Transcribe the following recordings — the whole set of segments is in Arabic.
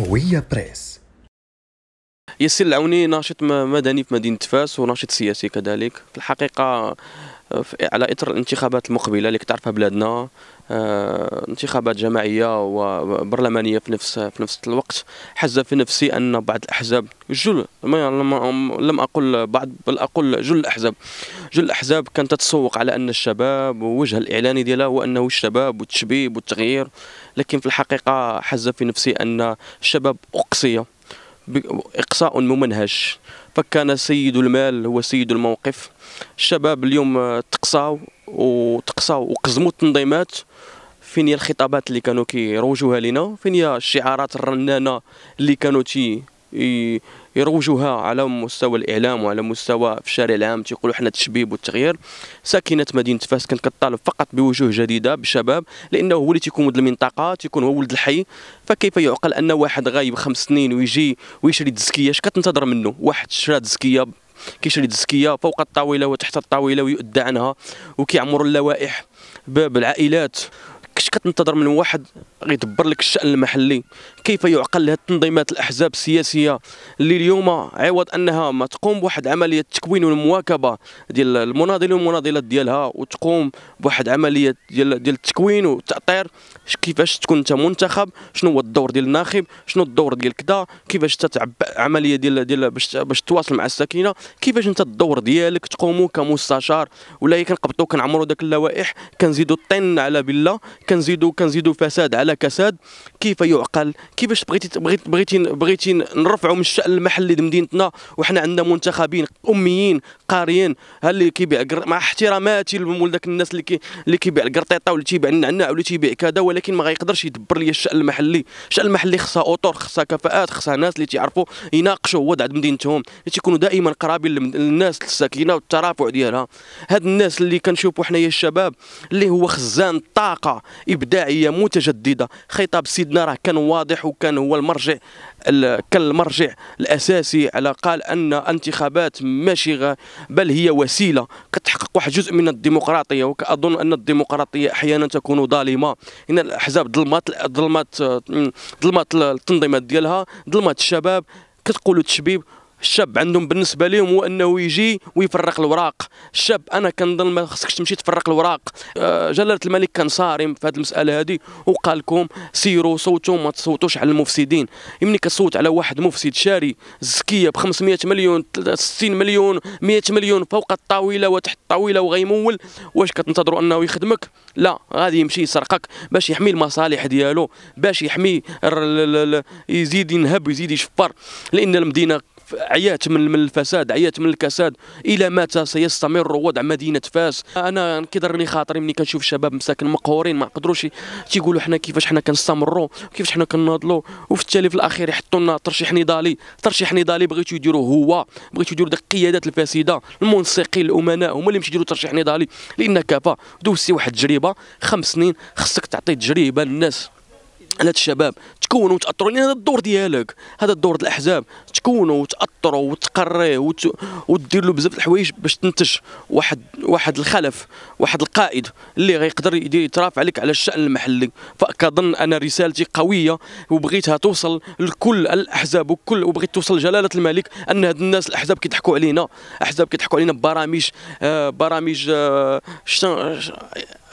هوية بريس ياسر العوني ناشط مدني في مدينة فاس وناشط سياسي كذلك الحقيقة آه، على إطر الانتخابات المقبلة اللي كتعرفها بلادنا آه، انتخابات جماعيه وبرلمانيه في نفس في نفس الوقت حز في نفسي ان بعض الاحزاب جل لم اقل بعض بل اقول جل الاحزاب جل الاحزاب كانت تتسوق على ان الشباب ووجه الاعلاني ديالها هو انه الشباب والتشبيب والتغيير لكن في الحقيقه حز في نفسي ان الشباب اقصي إقصاء ممنهج فكان سيد المال هو سيد الموقف الشباب اليوم تقصاو وتقصاو وقزموا التنظيمات فين هي الخطابات اللي كانوا كيروجوها لنا فين هي الشعارات الرنانه اللي كانوا تي يروجوها على مستوى الاعلام وعلى مستوى في الشارع العام تيقولوا حنا التشبيب والتغيير ساكنه مدينه فاس كانت كتطالب فقط بوجوه جديده بشباب لانه هو اللي تيكون ولد المنطقه تيكون هو ولد الحي فكيف يعقل ان واحد غايب خمس سنين ويجي ويشري تزكيه اش كتنتظر منه واحد شرا تزكيه كيشري تزكيه فوق الطاوله وتحت الطاوله ويؤدى عنها وكيعمر اللوائح بالعائلات كنتش كتنتظر من واحد غيدبر لك الشان المحلي كيف يعقل لها التنظيمات الاحزاب السياسيه اللي اليوم عوض انها ما تقوم بواحد عمليه تكوين والمواكبه ديال المناضلين والمناضلات ديالها وتقوم بواحد عمليه ديال ديال التكوين والتاطير كيفاش تكون انت منتخب شنو هو الدور ديال الناخب شنو الدور ديال كذا كيفاش تتعب عمليه ديال ديال باش باش تواصل مع الساكنه كيفاش انت الدور ديالك تقومو كمستشار ولا كنقبطو كنعمروا داك اللوائح كنزيدوا الطين على بالله كنزيدوا كنزيدوا فساد على كساد كيف يعقل كيفاش بغيتي بغيتي بغيتي بغيتي نرفعوا من الشان المحلي لمدينتنا وحنا عندنا منتخبين اميين عبقريين ها اللي كيبيع مع احتراماتي لذاك الناس اللي كي اللي كيبيع القرطيطه واللي تيبيع النعناع واللي تيبيع كذا ولكن ما غيقدرش يدبر لي الشان المحلي الشان المحلي خصها اوتور خصها كفاءات خصها ناس اللي تيعرفوا يناقشوا وضع مدينتهم اللي تيكونوا دائما قرابين للناس الساكنه والترافع ديالها هاد الناس اللي كنشوفوا حنايا الشباب اللي هو خزان طاقه ابداعيه متجدده خطاب سيدنا راه كان واضح وكان هو المرجع كان المرجع الاساسي على قال ان انتخابات ماشي بل هي وسيله كتحقق واحد جزء من الديمقراطيه وكاظن ان الديمقراطيه احيانا تكون ظالمه ان الاحزاب ظلمات ظلمات ظلمات التنظيمات ديالها ظلمات الشباب كتقولوا تشبيب الشاب عندهم بالنسبه لهم هو انه يجي ويفرق الوراق الشاب انا كنظن ما خصكش تمشي تفرق الوراق آه، جلاله الملك كان صارم في هذه المساله هذه وقال لكم سيروا صوتوا ما تصوتوش على المفسدين يمني كتصوت على واحد مفسد شاري زكيه ب 500 مليون 60 مليون 100 مليون فوق الطاوله وتحت الطاوله وغيمول واش كتنتظروا انه يخدمك لا غادي يمشي يسرقك باش يحمي المصالح ديالو باش يحمي يزيد ينهب ويزيد يشفر لان المدينه عيات من الفساد عيات من الكساد الى متى سيستمر وضع مدينه فاس انا كيضرني خاطري ملي كنشوف شباب مساكن مقهورين ما قدروش تيقولوا حنا كيفاش حنا كنستمروا كيفاش حنا كنناضلوا وفي التالي في الاخير يحطوا لنا ترشيح نضالي ترشيح نضالي بغيتو يديروه هو بغيتو يديروا ديك القيادات الفاسده المنسقين الامناء هما اللي مشي يديروا ترشيح نضالي لان كفا دوزتي واحد التجربه خمس سنين خصك تعطي تجربه للناس هاد الشباب تكونوا وتاثروا لان هذا الدور ديالك هذا الدور ديال الاحزاب تكونوا وتاثروا وتقريه وت... ودير له بزاف الحوايج باش تنتج واحد واحد الخلف واحد القائد اللي غيقدر يدير يترافع عليك على الشان المحلي فكظن انا رسالتي قويه وبغيتها توصل لكل الاحزاب وكل وبغيت توصل جلاله الملك ان هاد الناس الاحزاب كيضحكوا علينا احزاب كيضحكوا علينا ببرامج آه برامج آه شن...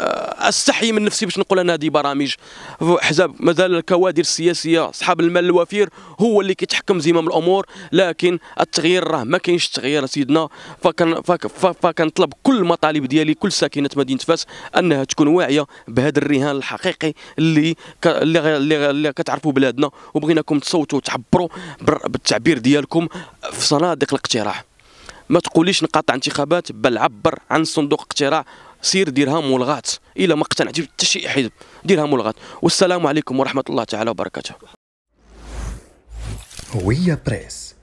آه، استحي من نفسي باش نقول انا هذه برامج احزاب مازال الكوادر السياسيه اصحاب المال الوفير هو اللي كيتحكم زمام الامور لكن التغيير راه ما كاينش تغيير سيدنا فكان فكنطلب كل المطالب ديالي كل ساكنه مدينه فاس انها تكون واعيه بهذا الرهان الحقيقي اللي اللي, اللي كتعرفوا بلادنا وبغيناكم تصوتوا وتعبروا بالتعبير ديالكم في صناديق الاقتراع ما تقوليش نقاطع انتخابات بل عبر عن صندوق اقتراع سير ديرها ملغات الا ما اقتنعتي بحتى شي حزب ديرها ملغات والسلام عليكم ورحمه الله تعالى وبركاته هويه بريس